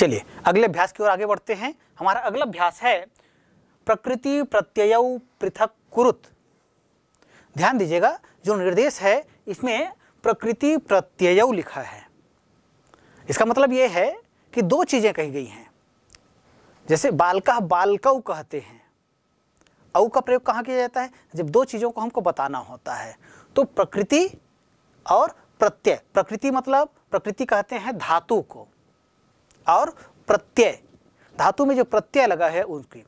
चलिए अगले अभ्यास की ओर आगे बढ़ते हैं हमारा अगला अभ्यास है प्रकृति प्रत्यय पृथक कुरुत ध्यान दीजिएगा जो निर्देश है इसमें प्रकृति प्रत्यय लिखा है इसका मतलब यह है कि दो चीज़ें कही गई हैं जैसे बालका बालकऊ कहते हैं औ का प्रयोग कहाँ किया जाता है जब दो चीज़ों को हमको बताना होता है तो प्रकृति और प्रत्यय प्रकृति मतलब प्रकृति कहते हैं धातु को और प्रत्यय धातु में जो प्रत्यय लगा है उनकी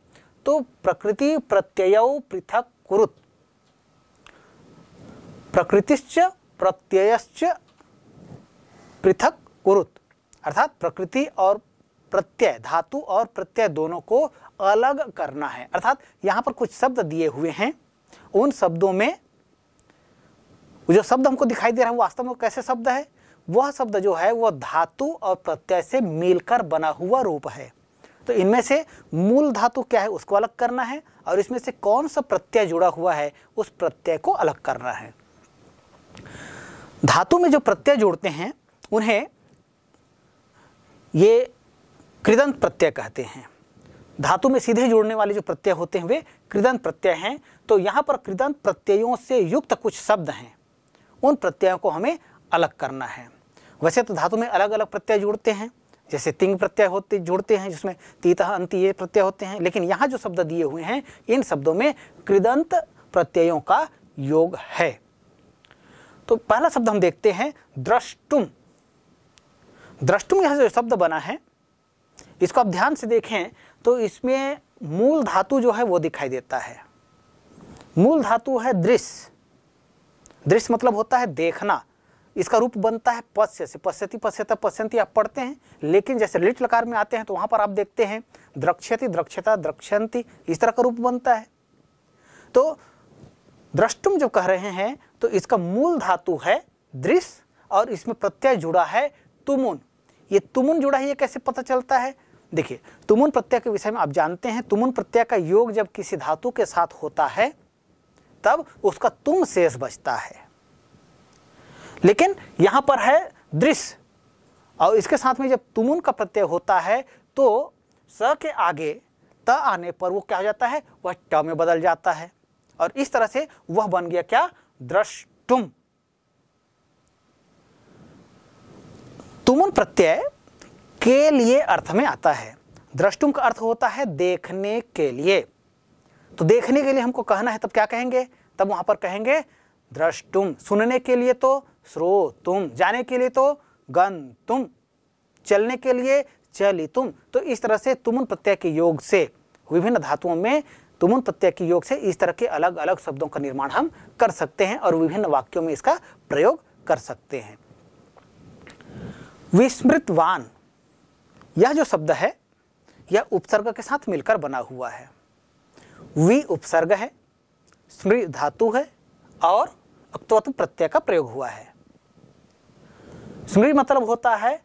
तो प्रकृति प्रत्यय पृथक कुरुत प्रकृतिश्च प्रत्ययश्च पृथक कुरुत अर्थात प्रकृति और प्रत्यय धातु और प्रत्यय दोनों को अलग करना है अर्थात यहां पर कुछ शब्द दिए हुए हैं उन शब्दों में जो शब्द हमको दिखाई दे रहा है वो वास्तव में कैसे शब्द है वह शब्द जो है वह धातु और प्रत्यय से मिलकर बना हुआ रूप है तो इनमें से मूल धातु क्या है उसको अलग करना है और इसमें से कौन सा प्रत्यय जुड़ा हुआ है उस प्रत्यय को अलग करना है धातु में जो प्रत्यय जोड़ते हैं उन्हें ये कृदंत प्रत्यय कहते हैं धातु में सीधे जुड़ने वाले जो प्रत्यय होते हैं वे कृदंत प्रत्यय हैं तो यहाँ पर कृदंत प्रत्ययों से युक्त कुछ शब्द हैं उन प्रत्ययों को हमें अलग करना है वैसे तो धातु में अलग अलग प्रत्यय जुड़ते हैं जैसे तिंग प्रत्यय होते जुड़ते हैं जिसमें तीतः अंत ये प्रत्यय होते हैं लेकिन यहाँ जो शब्द दिए हुए हैं इन शब्दों में कृदंत प्रत्ययों का योग है तो पहला शब्द हम देखते हैं द्रष्टुम द्रष्टुम यह जो शब्द बना है इसको आप ध्यान से देखें तो इसमें मूल धातु जो है वो दिखाई देता है मूल धातु है दृश्य दृश्य मतलब होता है देखना इसका रूप बनता है पश्य से पश्यति पश्यता पश्यंती आप पढ़ते हैं लेकिन जैसे लिट लकार में आते हैं तो वहां पर आप देखते हैं द्रक्ष्यति द्रक्षता द्रक्षंती इस तरह का रूप बनता है तो द्रष्टुम जब कह रहे हैं तो इसका मूल धातु है दृश्य और इसमें प्रत्यय जुड़ा है तुमुन ये तुमुन जुड़ा है ये कैसे पता चलता है देखिए तुमुन प्रत्यय के विषय में आप जानते हैं तुमुन प्रत्यय का योग जब किसी धातु के साथ होता है तब उसका तुम शेष बचता है लेकिन यहां पर है दृश्य और इसके साथ में जब तुमुन का प्रत्यय होता है तो स के आगे त आने पर वो क्या हो जाता है वह ट में बदल जाता है और इस तरह से वह बन गया क्या दृष्टुम तुमुन प्रत्यय के लिए अर्थ में आता है दृष्टुम का अर्थ होता है देखने के लिए तो देखने के लिए हमको कहना है तब क्या कहेंगे तब वहां पर कहेंगे द्रष्टुम सुनने के लिए तो तुम जाने के लिए तो तुम चलने के लिए चलितुम तो इस तरह से तुमुन प्रत्यय के योग से विभिन्न धातुओं में तुमुन प्रत्यय के योग से इस तरह के अलग अलग शब्दों का निर्माण हम कर सकते हैं और विभिन्न वाक्यों में इसका प्रयोग कर सकते हैं विस्मृतवान यह जो शब्द है यह उपसर्ग के साथ मिलकर बना हुआ है वि उपसर्ग है स्मृत धातु है और अक्तवत प्रत्यय का प्रयोग हुआ है स्मृति मतलब होता है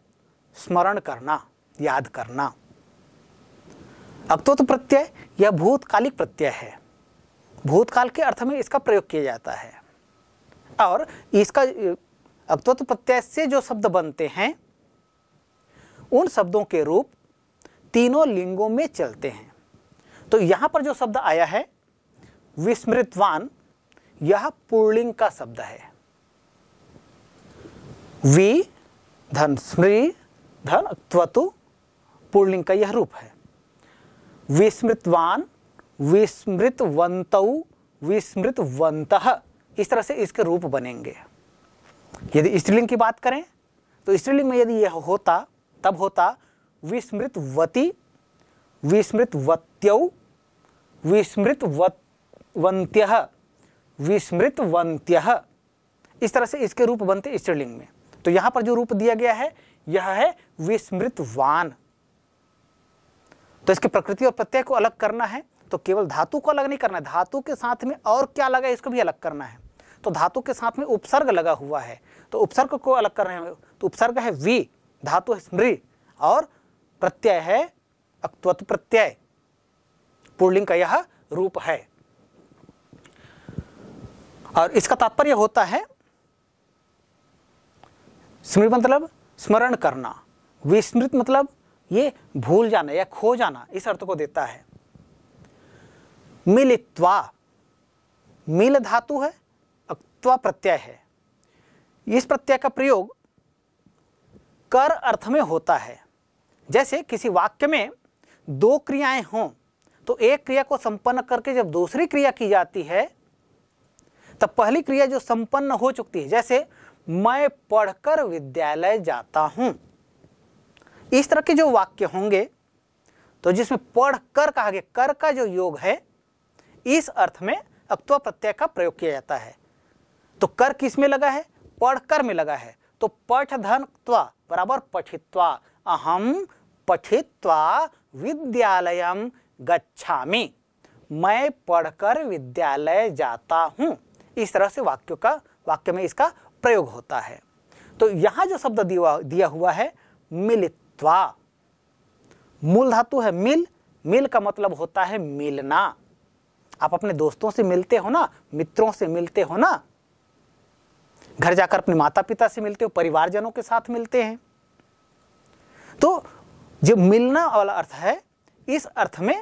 स्मरण करना याद करना अक्तवत प्रत्यय यह भूतकालिक प्रत्यय है भूतकाल के अर्थ में इसका प्रयोग किया जाता है और इसका अक्तवत प्रत्यय से जो शब्द बनते हैं उन शब्दों के रूप तीनों लिंगों में चलते हैं तो यहां पर जो शब्द आया है विस्मृतवान यह पुर्लिंग का शब्द है वी धन स्मृति धन त्वतु पुर्लिंग का यह रूप है विस्मृतवान विस्मृतवंत विस्मृतवंत इस तरह से इसके रूप बनेंगे यदि स्त्रीलिंग की बात करें तो स्त्रीलिंग में यदि यह होता तब होता विस्मृतवती विस्मृतवत्यौ विस्मृतवंत्य विस्मृतवंत्य इस तरह से इसके रूप बनते स्त्रीलिंग में तो यहां पर जो रूप दिया गया है यह है विस्मृतवान तो इसकी प्रकृति और प्रत्यय को अलग करना है तो केवल धातु को अलग नहीं करना है धातु के साथ में और क्या लगा है इसको भी अलग करना है तो धातु के साथ में उपसर्ग लगा हुआ है तो उपसर्ग को अलग कर रहे हैं तो उपसर्ग है वी धातु है स्मृ और प्रत्यय है अक्त प्रत्यय पुर्लिंग का यह रूप है और इसका तात्पर्य होता है स्मृति मतलब स्मरण करना विस्मृत मतलब ये भूल जाना या खो जाना इस अर्थ को देता है मिलित्वा मिल धातु है अक्त्वा प्रत्यय है इस प्रत्यय का प्रयोग कर अर्थ में होता है जैसे किसी वाक्य में दो क्रियाएं हों तो एक क्रिया को संपन्न करके जब दूसरी क्रिया की जाती है तो पहली क्रिया जो संपन्न हो चुकी है जैसे मैं पढ़कर विद्यालय जाता हूं इस तरह के जो वाक्य होंगे तो जिसमें पढ़कर कहा गया कर का जो योग है इस अर्थ में अक्तवा प्रत्यय का प्रयोग किया जाता है तो कर किस में लगा है पढ़कर में लगा है तो पठधन धन बराबर पठित्वा अहम पठित्वा विद्यालयम गच्छामि मैं पढ़कर विद्यालय जाता हूं इस तरह से वाक्यों का वाक्य में इसका प्रयोग होता है तो यहां जो शब्द दिया दिया हुआ है मिलित्वा मूल धातु है मिल मिल का मतलब होता है मिलना आप अपने दोस्तों से मिलते हो ना मित्रों से मिलते हो ना घर जाकर अपने माता पिता से मिलते हो परिवारजनों के साथ मिलते हैं तो जो मिलना वाला अर्थ है इस अर्थ में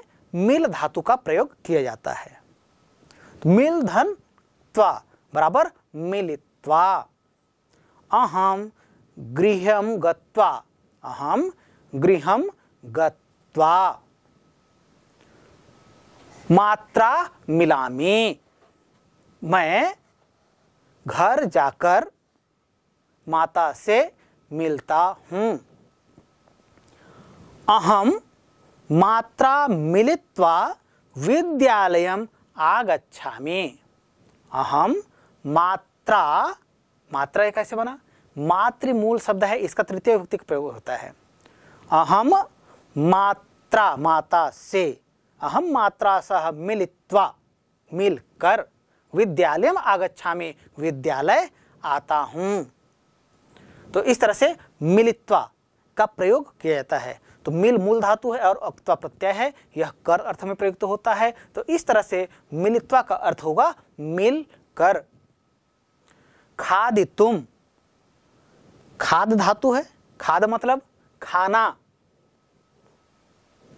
मिल धातु का प्रयोग किया जाता है तो मिल धन मिलित्वा बराबर मिलित्वा अहम गृह गत्वा अहम गृह गत्वा मात्रा मिलामी मैं घर जाकर माता से मिलता हूँ अहम मात्रा मिलित्वा विद्यालयम आगच्छामि अहम मात्रा मात्रा कैसे बना मातृ मूल शब्द है इसका तृतीय भक्ति प्रयोग होता है अहम मात्रा माता से अहम मात्रा सह मिलित्वा मिलकर विद्यालय में आगच्छा में विद्यालय आता हूं तो इस तरह से मिलित्वा का प्रयोग किया जाता है तो मिल मूल धातु है और अक्वा प्रत्यय है यह कर अर्थ में प्रयुक्त होता है तो इस तरह से मिलित्वा का अर्थ होगा मिल कर खाद तुम खाद धातु है खाद मतलब खाना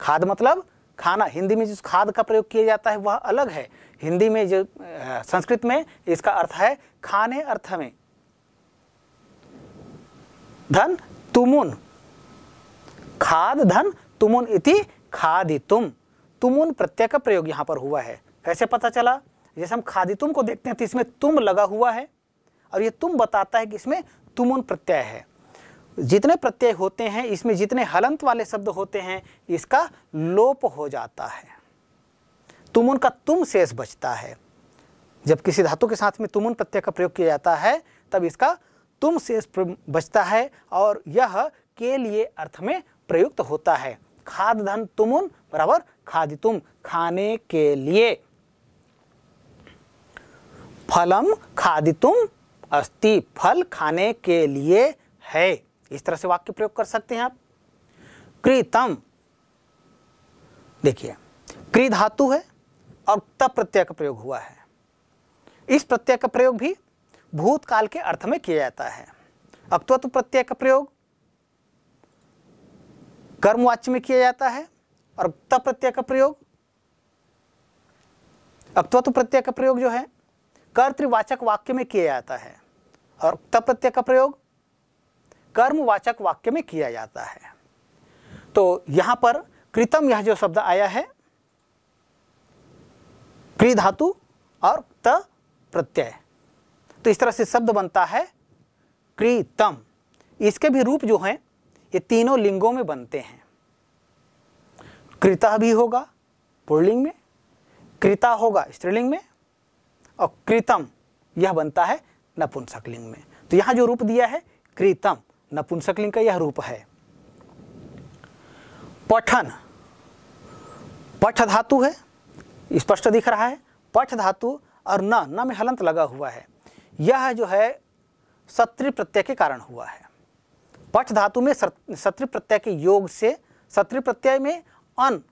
खाद मतलब खाना हिंदी में जिस खाद का प्रयोग किया जाता है वह अलग है हिंदी में जो संस्कृत में इसका अर्थ है खाने अर्थ में धन तुमुन खाद धन तुमुन इति खादि तुम तुमुन प्रत्यय का प्रयोग यहां पर हुआ है कैसे पता चला जैसे हम खादी तुम को देखते हैं तो इसमें तुम लगा हुआ है और ये तुम बताता है कि इसमें तुमुन प्रत्यय है जितने प्रत्यय होते हैं इसमें जितने हलंत वाले शब्द होते हैं इसका लोप हो जाता है तुमुन का तुम शेष बचता है जब किसी धातु के साथ में तुमुन प्रत्यय का प्रयोग किया जाता है तब इसका तुम शेष बचता है और यह के लिए अर्थ में प्रयुक्त होता है खाद धन तुमुन बराबर खादितुम खाने के लिए फलम खादितुम अस्ति फल खाने के लिए है इस तरह से वाक्य प्रयोग कर सकते हैं आप कृतम देखिए क्री धातु है और त प्रत्यय का प्रयोग हुआ है इस प्रत्यय का प्रयोग भी भूतकाल के अर्थ में किया जाता है तो प्रत्यय का प्रयोग कर्मवाच्य में किया जाता है और त प्रत्यय का प्रयोग तो प्रत्यय का प्रयोग जो है कर्तवाचक वाक्य में किया जाता है और तप्रत्यय का प्रयोग कर्मवाचक वाक्य में किया जाता है तो यहां पर कृतम यह जो शब्द आया है क्री धातु और त प्रत्यय तो इस तरह से शब्द बनता है कृतम इसके भी रूप जो हैं ये तीनों लिंगों में बनते हैं कृता भी होगा पुरलिंग में कृता होगा स्त्रीलिंग में और कृतम यह बनता है नपुंसकलिंग में तो यहां जो रूप दिया है कृतम नपुंसकलिंग का यह रूप है पठन पठ धातु है स्पष्ट दिख रहा है पठ धातु और न न में हलंत लगा हुआ है यह जो है सत्री प्रत्यय के कारण हुआ है पठ धातु में सत्री प्रत्यय के योग से सत्री प्रत्यय में अन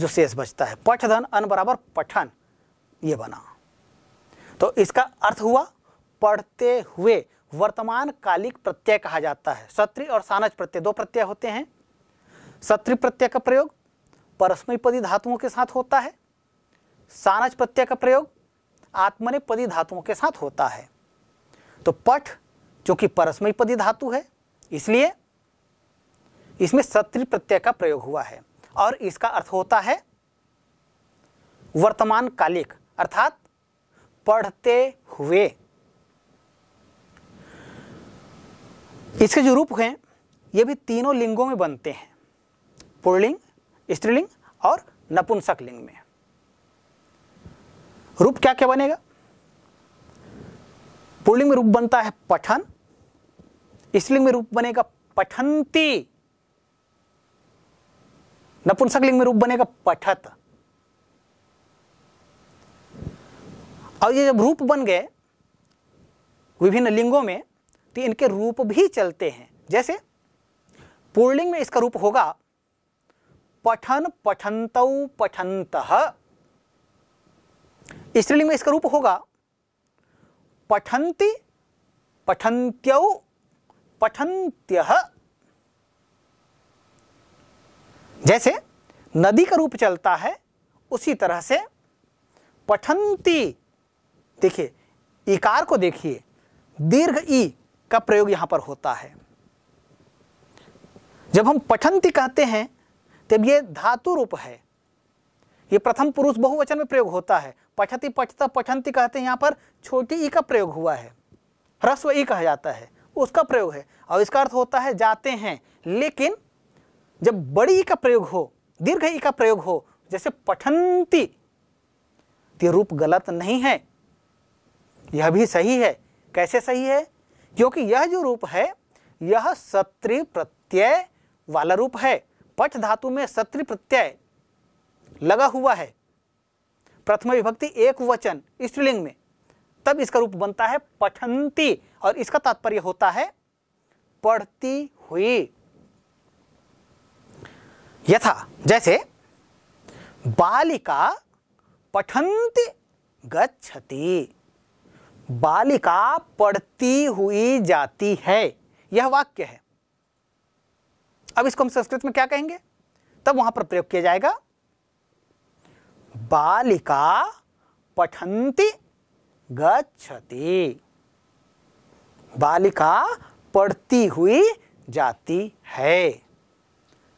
जो शेष बचता है पठ धन अन बराबर पठन ये बना तो इसका अर्थ हुआ पढ़ते हुए वर्तमान कालिक प्रत्यय कहा जाता है सत्री और सानच प्रत्यय दो प्रत्यय होते हैं सत्री प्रत्यय का प्रयोग परस्मयपदी धातुओं के साथ होता है सानच प्रत्यय का प्रयोग आत्मनेपदी धातुओं के साथ होता है तो पठ जो कि परस्मयपदी धातु है इसलिए इसमें सत्री प्रत्यय का प्रयोग हुआ है और इसका अर्थ होता है वर्तमान कालिक अर्थात पढ़ते हुए इसके जो रूप हैं ये भी तीनों लिंगों में बनते हैं पुरलिंग स्त्रीलिंग और नपुंसक लिंग में रूप क्या क्या बनेगा पुरलिंग में रूप बनता है पठन स्त्रीलिंग में रूप बनेगा पठंती नपुंसक लिंग में रूप बनेगा पठत और ये जब रूप बन गए विभिन्न लिंगों में तो इनके रूप भी चलते हैं जैसे पुरलिंग में इसका रूप होगा पठन पठंत पठंत स्त्रीलिंग में इसका रूप होगा पठंती पठंत्यौ पठंत्य जैसे नदी का रूप चलता है उसी तरह से पठंती देखिए इकार को देखिए दीर्घ ई का प्रयोग यहां पर होता है जब हम पठंती कहते हैं तब ये धातु रूप है ये प्रथम पुरुष बहुवचन में प्रयोग होता है पठती पठता पठंती कहते हैं यहां पर छोटी ई का प्रयोग हुआ है ह्रस्व ई कहा जाता है उसका प्रयोग है और इसका अर्थ होता है जाते हैं लेकिन जब बड़ी ई का प्रयोग हो दीर्घ ई का प्रयोग हो जैसे पठंती तो रूप गलत नहीं है यह भी सही है कैसे सही है क्योंकि यह जो रूप है यह सत्री प्रत्यय वाला रूप है पठ धातु में सत्री प्रत्यय लगा हुआ है प्रथम विभक्ति एक वचन स्त्रीलिंग में तब इसका रूप बनता है पठंती और इसका तात्पर्य होता है पढ़ती हुई यथा जैसे बालिका पठंती गच्छती बालिका पढ़ती हुई जाती है यह वाक्य है अब इसको हम संस्कृत में क्या कहेंगे तब वहां पर प्रयोग किया जाएगा बालिका पठंती गच्छति बालिका पढ़ती हुई जाती है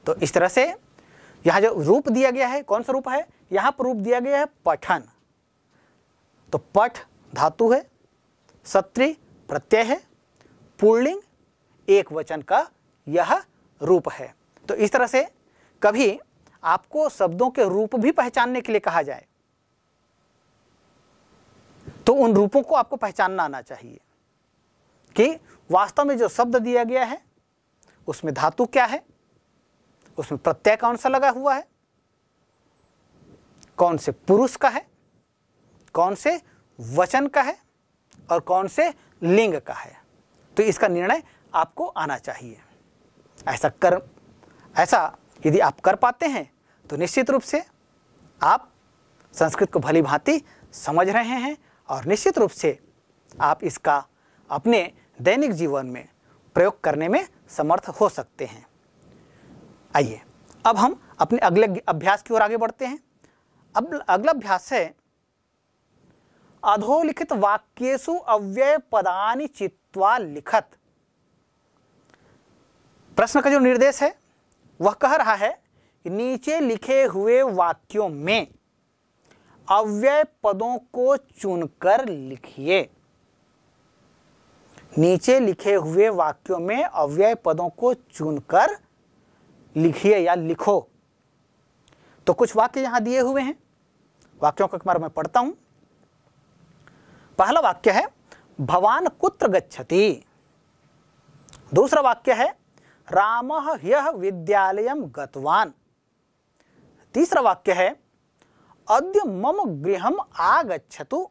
तो इस तरह से यहां जो रूप दिया गया है कौन सा रूप है यहां पर रूप दिया गया है पठन तो पठ धातु है सत्री प्रत्यय है पुर्णिंग एक वचन का यह रूप है तो इस तरह से कभी आपको शब्दों के रूप भी पहचानने के लिए कहा जाए तो उन रूपों को आपको पहचानना आना चाहिए कि वास्तव में जो शब्द दिया गया है उसमें धातु क्या है उसमें प्रत्यय कौन सा लगा हुआ है कौन से पुरुष का है कौन से वचन का है और कौन से लिंग का है तो इसका निर्णय आपको आना चाहिए ऐसा कर ऐसा यदि आप कर पाते हैं तो निश्चित रूप से आप संस्कृत को भली भांति समझ रहे हैं और निश्चित रूप से आप इसका अपने दैनिक जीवन में प्रयोग करने में समर्थ हो सकते हैं आइए अब हम अपने अगले अभ्यास की ओर आगे बढ़ते हैं अब अगला अभ्यास है अधोलिखित वाक्यु अव्यय पदानि चित्वा लिखत प्रश्न का जो निर्देश है वह कह रहा है नीचे लिखे हुए वाक्यों में अव्यय पदों को चुनकर लिखिए नीचे लिखे हुए वाक्यों में अव्यय पदों को चुनकर लिखिए या लिखो तो कुछ वाक्य यहां दिए हुए हैं वाक्यों का मैं पढ़ता हूं पहला वाक्य है भवान कुत्र गच्छति दूसरा वाक्य है राम यह विद्यालय गतवान तीसरा वाक्य है अद्य मम गृह आगछतु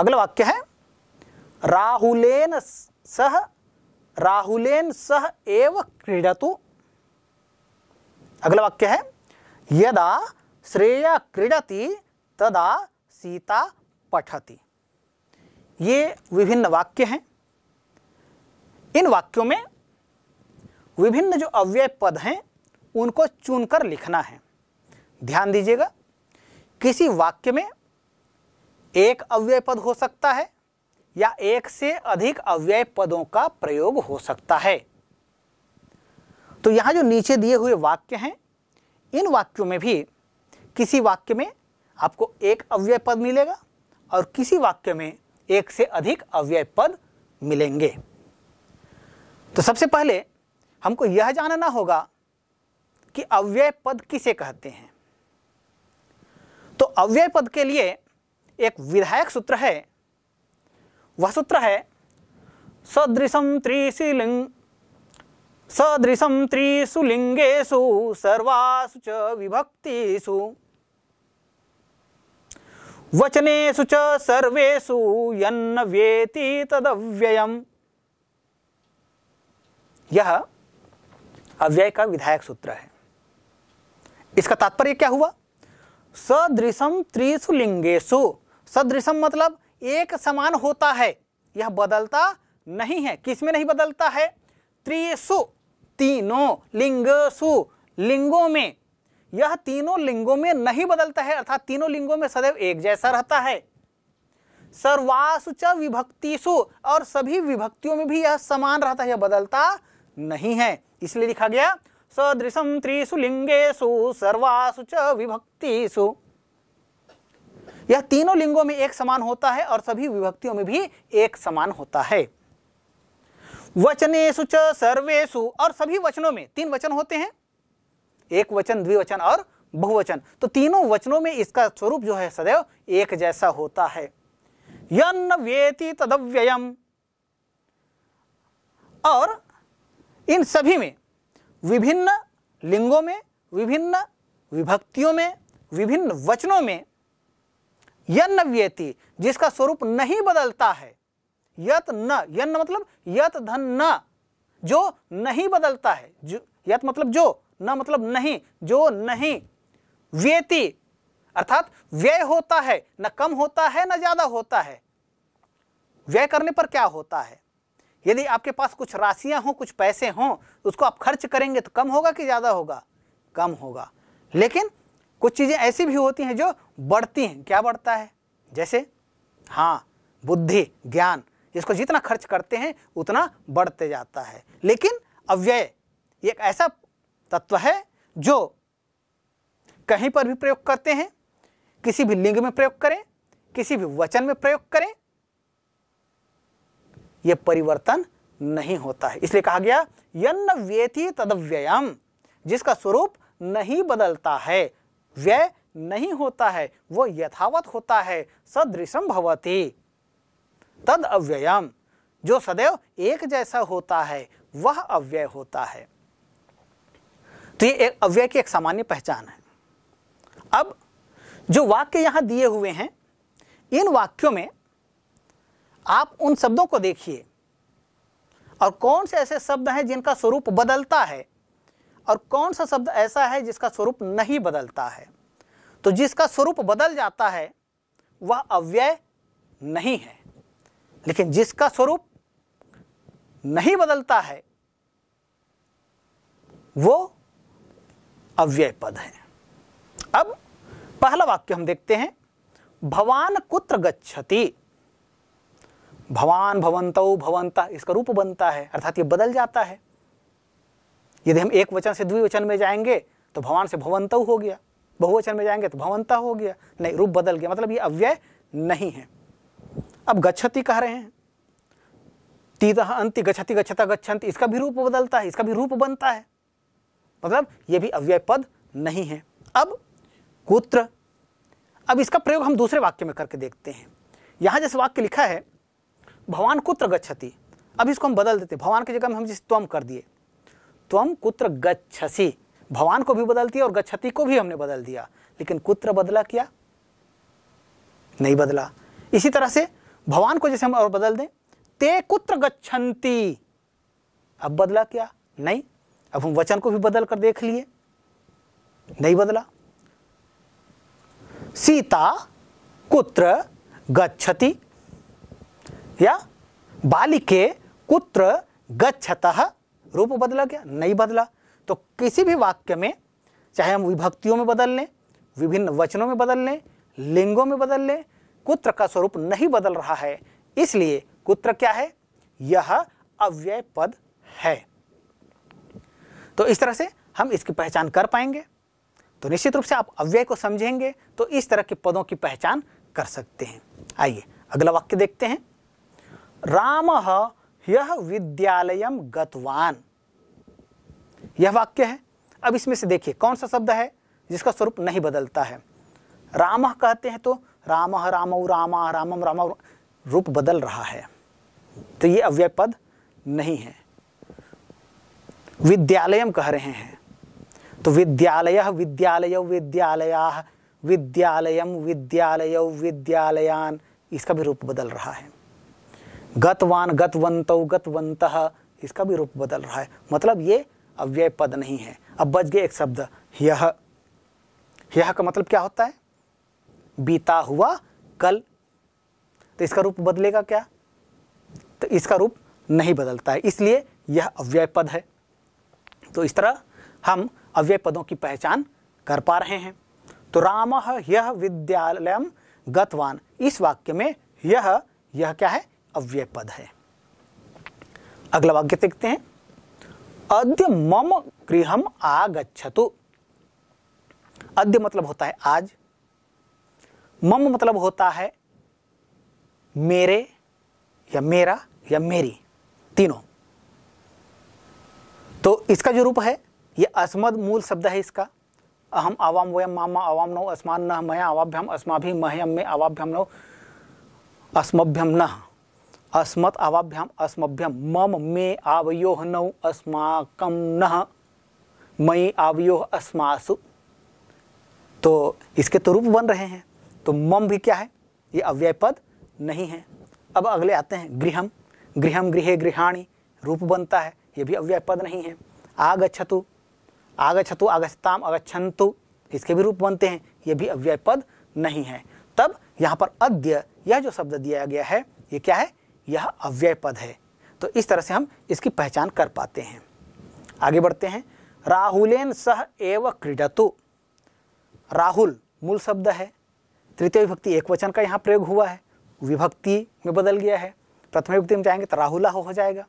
अगला वाक्य है राहुलेन सह राहुलेन सह एव क्रीडतु अगला वाक्य है यदा श्रेया क्रीडति तदा सीता पठती ये विभिन्न वाक्य हैं इन वाक्यों में विभिन्न जो अव्यय पद हैं उनको चुनकर लिखना है ध्यान दीजिएगा किसी वाक्य में एक अव्यय पद हो सकता है या एक से अधिक अव्यय पदों का प्रयोग हो सकता है तो यहां जो नीचे दिए हुए वाक्य हैं इन वाक्यों में भी किसी वाक्य में आपको एक अव्यय पद मिलेगा और किसी वाक्य में एक से अधिक अव्यय पद मिलेंगे तो सबसे पहले हमको यह जानना होगा कि अव्यय पद किसे कहते हैं तो अव्यय पद के लिए एक विधायक सूत्र है वह सूत्र है सदृशम त्रिशिलिंग सदृशम त्रिशुलिंगेशु सर्वासु च विभक्तिशु वचनेषु च यन्न वेति तदव्ययम यह अव्यय का विधायक सूत्र है इसका तात्पर्य क्या हुआ सदृशम त्रिशु लिंगेशु सदृशम मतलब एक समान होता है यह बदलता नहीं है किसमें नहीं बदलता है त्रिषु तीनों लिंगसु लिंगों में यह तीनों लिंगों में नहीं बदलता है अर्थात तीनों लिंगों में सदैव एक जैसा रहता है सर्वासु च और सभी विभक्तियों में भी यह समान रहता है यह बदलता नहीं है इसलिए लिखा गया सदृशम त्रिशु लिंगेशु सर्वासु च यह तीनों लिंगों में एक समान होता है और सभी विभक्तियों में भी एक समान होता है वचनेशु च सर्वेशु और सभी वचनों में तीन वचन होते हैं एक वचन द्विवचन और बहुवचन तो तीनों वचनों में इसका स्वरूप जो है सदैव एक जैसा होता है यन्न वेति तदव्ययम और इन सभी में विभिन्न लिंगों में विभिन्न विभक्तियों में विभिन्न वचनों में यन्न व्यति जिसका स्वरूप नहीं बदलता है यत न यन्न मतलब यत धन न जो नहीं बदलता है जो यत मतलब जो न मतलब नहीं जो नहीं व्यति अर्थात व्यय होता है न कम होता है न ज्यादा होता है व्यय करने पर क्या होता है यदि आपके पास कुछ राशियां हो कुछ पैसे हो तो उसको आप खर्च करेंगे तो कम होगा कि ज़्यादा होगा कम होगा लेकिन कुछ चीज़ें ऐसी भी होती हैं जो बढ़ती हैं क्या बढ़ता है जैसे हाँ बुद्धि ज्ञान इसको जितना खर्च करते हैं उतना बढ़ते जाता है लेकिन अव्यय एक ऐसा तत्व है जो कहीं पर भी प्रयोग करते हैं किसी भी लिंग में प्रयोग करें किसी भी वचन में प्रयोग करें यह परिवर्तन नहीं होता है इसलिए कहा गया यन्न व्यति तदव्ययम जिसका स्वरूप नहीं बदलता है व्यय नहीं होता है वो यथावत होता है सदृशम भवती तद अव्ययम जो सदैव एक जैसा होता है वह अव्यय होता है तो ये एक अव्यय की एक सामान्य पहचान है अब जो वाक्य यहाँ दिए हुए हैं इन वाक्यों में आप उन शब्दों को देखिए और कौन से ऐसे शब्द हैं जिनका स्वरूप बदलता है और कौन सा शब्द ऐसा है जिसका स्वरूप नहीं बदलता है तो जिसका स्वरूप बदल जाता है वह अव्यय नहीं है लेकिन जिसका स्वरूप नहीं बदलता है वो अव्यय पद है अब पहला वाक्य हम देखते हैं भवान कुत्र गच्छति भवान भवंत भवंता इसका रूप बनता है अर्थात ये बदल जाता है यदि हम एक वचन से द्विवचन में जाएंगे तो भवान से भवंत हो गया बहुवचन में जाएंगे तो भवंता हो गया नहीं रूप बदल गया मतलब ये अव्यय नहीं है अब गच्छति कह रहे हैं तीत अंति गच्छति गच्छता गच्छन्ति इसका भी रूप बदलता है इसका भी रूप बनता है मतलब ये भी अव्यय पद नहीं है अब गोत्र अब इसका प्रयोग हम दूसरे वाक्य में करके देखते हैं यहां जैसे वाक्य लिखा है भवान कुत्र गच्छति अब इसको हम बदल देते भवान की जगह में हम जिस त्वम कर दिए त्वम कुत्र गच्छसी भवान को भी बदल दिया और गच्छति को भी हमने बदल दिया लेकिन कुत्र बदला क्या नहीं बदला इसी तरह से भवान को जैसे हम और बदल दें ते कुत्र गच्छन्ति अब बदला क्या नहीं अब हम वचन को भी बदल कर देख लिए नहीं बदला सीता कुत्र गच्छति या बालिके कुत्र गच्छत रूप बदला गया नहीं बदला तो किसी भी वाक्य में चाहे हम विभक्तियों में बदल लें विभिन्न वचनों में बदल लें लिंगों में बदल लें कुत्र का स्वरूप नहीं बदल रहा है इसलिए कुत्र क्या है यह अव्यय पद है तो इस तरह से हम इसकी पहचान कर पाएंगे तो निश्चित रूप से आप अव्यय को समझेंगे तो इस तरह के पदों की पहचान कर सकते हैं आइए अगला वाक्य देखते हैं राम यह विद्यालय गतवान यह वाक्य है अब इसमें से देखिए कौन सा शब्द है जिसका स्वरूप नहीं बदलता है राम कहते हैं तो राम राम राम रामम राम रूप बदल रहा है तो ये अव्यय पद नहीं है विद्यालयम कह रहे हैं तो विद्यालय विद्यालय विद्यालया विद्यालयम विद्यालय विद्यालयान इसका भी रूप बदल रहा है गतवान गतवंत गतवंत इसका भी रूप बदल रहा है मतलब ये अव्यय पद नहीं है अब बच गए एक शब्द यह यह का मतलब क्या होता है बीता हुआ कल तो इसका रूप बदलेगा क्या तो इसका रूप नहीं बदलता है इसलिए यह अव्यय पद है तो इस तरह हम अव्यय पदों की पहचान कर पा रहे हैं तो राम यह विद्यालय गतवान इस वाक्य में यह यह क्या है अव्यय पद है अगला वाक्य देखते हैं अद्य मम गृह आगछतु अद्य मतलब होता है आज मम मतलब होता है मेरे या मेरा या मेरी तीनों तो इसका जो रूप है ये अस्मद मूल शब्द है इसका अहम आवाम वयम मामा आवाम नौ अस्मान न मया आवाभ्यम अस्माभि मह्यम में आवाभ्यम नौ अस्मभ्यम न अस्मत आवाभ्याम अस्मभ्यम मम मे आवयोह नौ अस्माकम न मई आवयोह अस्मासु तो इसके तो रूप बन रहे हैं तो मम भी क्या है ये अव्यय पद नहीं है अब अगले आते हैं गृहम गृहम गृह गृहाणी रूप बनता है ये भी अव्यय पद नहीं है आगछतु आगछतु आगछताम अगछंतु इसके भी रूप बनते हैं ये भी अव्यय पद नहीं है तब यहाँ पर अद्य यह जो शब्द दिया गया है ये क्या है यह अव्यय पद है तो इस तरह से हम इसकी पहचान कर पाते हैं आगे बढ़ते हैं राहुलेन सह एव क्रीडतु राहुल मूल शब्द है तृतीय विभक्ति एक वचन का यहाँ प्रयोग हुआ है विभक्ति में बदल गया है प्रथम विभक्ति में जाएंगे तो राहुला हो, हो जाएगा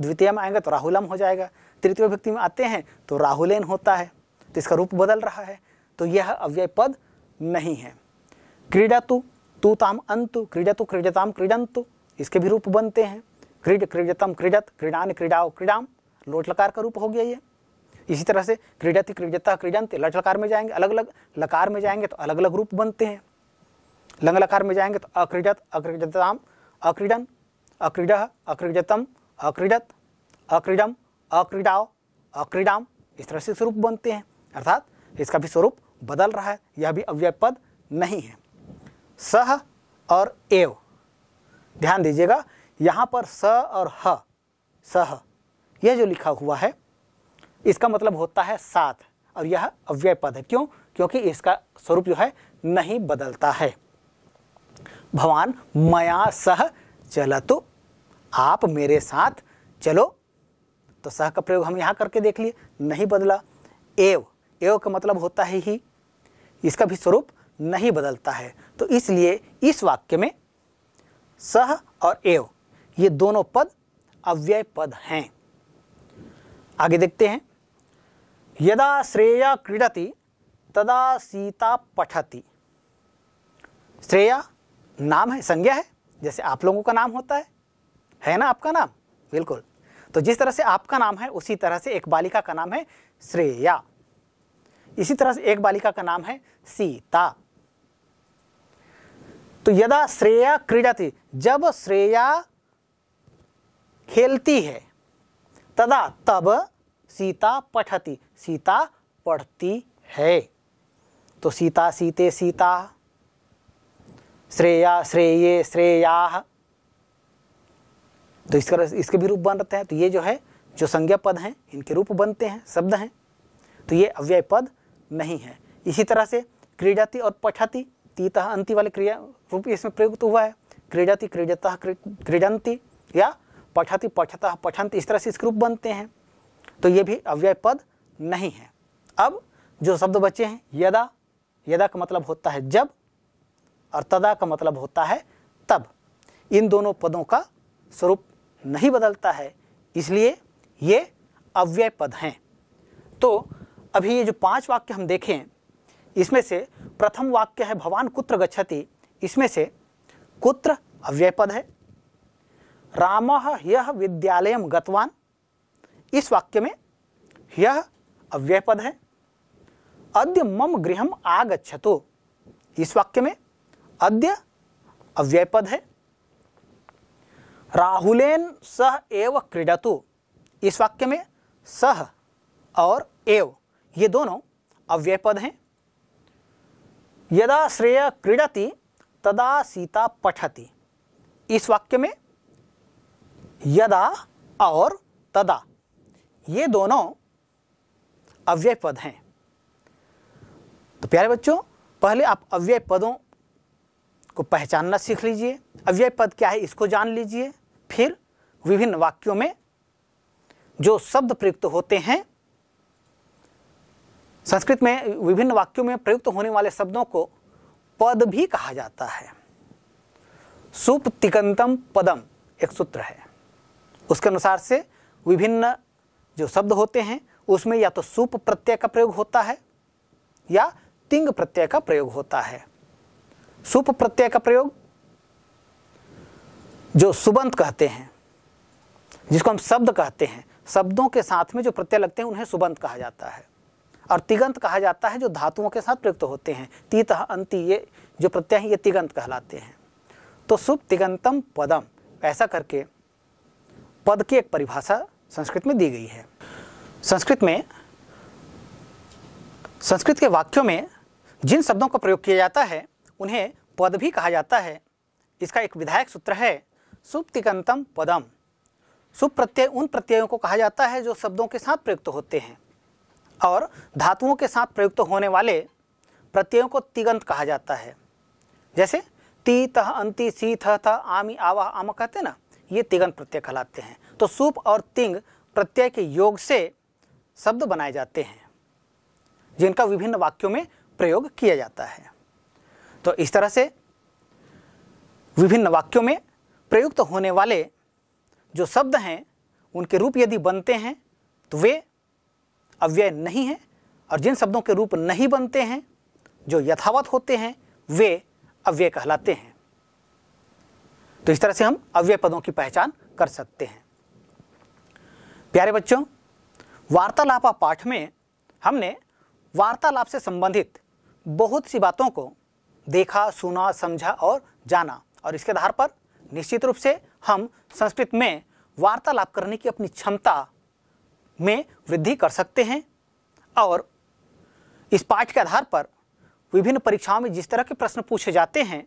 द्वितीय में आएंगे तो राहुलम हो जाएगा तृतीय व्यक्ति में आते हैं तो राहुलेन होता है तो इसका रूप बदल रहा है तो यह अव्यय पद नहीं है क्रीडा तु तू ताम अंतु क्रीडा तु क्रीडताम क्रीडंतु इसके भी रूप बनते हैं क्रीड क्रीडतम क्रीडत क्रीडान क्रीडाओ क्रीडाम लोट लकार का रूप हो गया ये इसी तरह से क्रीडति क्रीडता क्रीडंत लट लकार में जाएंगे अलग अलग लकार में जाएंगे तो अलग अलग रूप बनते हैं लंग लकार में जाएंगे तो अक्रीडत अक्रीडताम अक्रीडन अक्रीड अक्रीडतम अक्रीडत अक्रीडम अक्रीडाओ अक्रीडाम इस तरह से स्वरूप बनते हैं अर्थात इसका भी स्वरूप बदल रहा है यह भी अव्यय पद नहीं है सह और एव ध्यान दीजिएगा यहाँ पर स और ह सह यह जो लिखा हुआ है इसका मतलब होता है साथ और यह अव्यय पद है क्यों क्योंकि इसका स्वरूप जो है नहीं बदलता है भगवान मया सह चलतु आप मेरे साथ चलो तो सह का प्रयोग हम यहाँ करके देख लिए नहीं बदला एव एव का मतलब होता है ही इसका भी स्वरूप नहीं बदलता है तो इसलिए इस वाक्य में सह और एव ये दोनों पद अव्यय पद हैं आगे देखते हैं यदा श्रेया क्रीडती तदा सीता पठती श्रेया नाम है संज्ञा है जैसे आप लोगों का नाम होता है है ना आपका नाम बिल्कुल तो जिस तरह से आपका नाम है उसी तरह से एक बालिका का नाम है श्रेया इसी तरह से एक बालिका का नाम है सीता तो यदा श्रेया क्रीडति जब श्रेया खेलती है तदा तब सीता पठती सीता पढ़ती है तो सीता सीते सीता श्रेया श्रेये श्रेया तो इस तरह इसके भी रूप बन रहते हैं तो ये जो है जो संज्ञा पद हैं इनके रूप बनते हैं शब्द हैं तो ये अव्यय पद नहीं है इसी तरह से क्रीडाति और पठाती तीतः अंति वाले क्रिया रूप इसमें प्रयुक्त हुआ है क्रीडाति क्रीडता क्रीडंती या पठाती पठतः पठंती इस तरह से इसके रूप बनते हैं तो ये भी अव्यय पद नहीं है अब जो शब्द बचे हैं यदा यदा का मतलब होता है जब और तदा का मतलब होता है तब इन दोनों पदों का स्वरूप नहीं बदलता है इसलिए ये अव्यय पद हैं तो अभी ये जो पांच वाक्य हम देखें इसमें से प्रथम वाक्य है भवान कुत्र गच्छति इसमें से कुत्र अव्यय पद है राम यह विद्यालय गतवान इस वाक्य में यह अव्यय पद है अद्य मम गृह आगछतो इस वाक्य में अद्य अव्यय पद है राहुलेन सह एव क्रीडतु इस वाक्य में सह और एव ये दोनों अव्यय पद हैं यदा श्रेय क्रीडति तदा सीता पठति इस वाक्य में यदा और तदा ये दोनों अव्यय पद हैं तो प्यारे बच्चों पहले आप अव्यय पदों को पहचानना सीख लीजिए अव्यय पद क्या है इसको जान लीजिए फिर विभिन्न वाक्यों में जो शब्द प्रयुक्त होते हैं संस्कृत में विभिन्न वाक्यों में प्रयुक्त होने वाले शब्दों को पद भी कहा जाता है सुप तिकंतम पदम एक सूत्र है उसके अनुसार से विभिन्न जो शब्द होते हैं उसमें या तो सुप प्रत्यय का प्रयोग होता है या तिंग प्रत्यय का प्रयोग होता है सुप प्रत्यय का प्रयोग जो सुबंत कहते हैं जिसको हम शब्द कहते हैं शब्दों के साथ में जो प्रत्यय लगते हैं उन्हें सुबंत कहा जाता है और तिगंत कहा जाता है जो धातुओं के साथ प्रयुक्त होते हैं तीत अंति ये जो प्रत्यय हैं ये तिगंत कहलाते हैं तो सुप तिगंतम पदम ऐसा करके पद की एक परिभाषा संस्कृत में दी गई है संस्कृत में संस्कृत के वाक्यों में जिन शब्दों का प्रयोग किया जाता है उन्हें पद भी कहा जाता है इसका एक विधायक सूत्र है सुप्तिकंतम पदम सुप प्रत्यय उन प्रत्ययों को कहा जाता है जो शब्दों के साथ प्रयुक्त होते हैं और धातुओं के साथ प्रयुक्त होने वाले प्रत्ययों को तिगंत कहा जाता है जैसे ती तह अंति सी थ आमी आवा आम कहते हैं ना ये तिगंत प्रत्यय कहलाते हैं तो सुप और तिंग प्रत्यय के योग से शब्द बनाए जाते हैं जिनका विभिन्न वाक्यों में प्रयोग किया जाता है तो इस तरह से विभिन्न वाक्यों में प्रयुक्त होने वाले जो शब्द हैं उनके रूप यदि बनते हैं तो वे अव्यय नहीं हैं और जिन शब्दों के रूप नहीं बनते हैं जो यथावत होते हैं वे अव्यय कहलाते हैं तो इस तरह से हम अव्यय पदों की पहचान कर सकते हैं प्यारे बच्चों वार्तालापा पाठ में हमने वार्तालाप से संबंधित बहुत सी बातों को देखा सुना समझा और जाना और इसके आधार पर निश्चित रूप से हम संस्कृत में वार्तालाप करने की अपनी क्षमता में वृद्धि कर सकते हैं और इस पाठ के आधार पर विभिन्न परीक्षाओं में जिस तरह के प्रश्न पूछे जाते हैं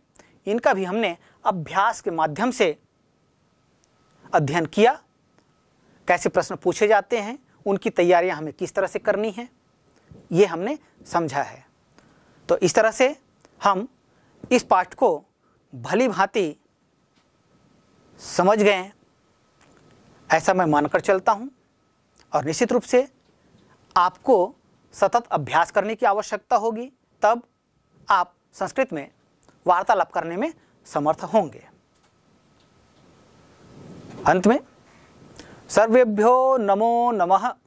इनका भी हमने अभ्यास के माध्यम से अध्ययन किया कैसे प्रश्न पूछे जाते हैं उनकी तैयारियां हमें किस तरह से करनी है ये हमने समझा है तो इस तरह से हम इस पाठ को भली भांति समझ गए हैं ऐसा मैं मानकर चलता हूँ और निश्चित रूप से आपको सतत अभ्यास करने की आवश्यकता होगी तब आप संस्कृत में वार्तालाप करने में समर्थ होंगे अंत में सर्वेभ्यो नमो नमः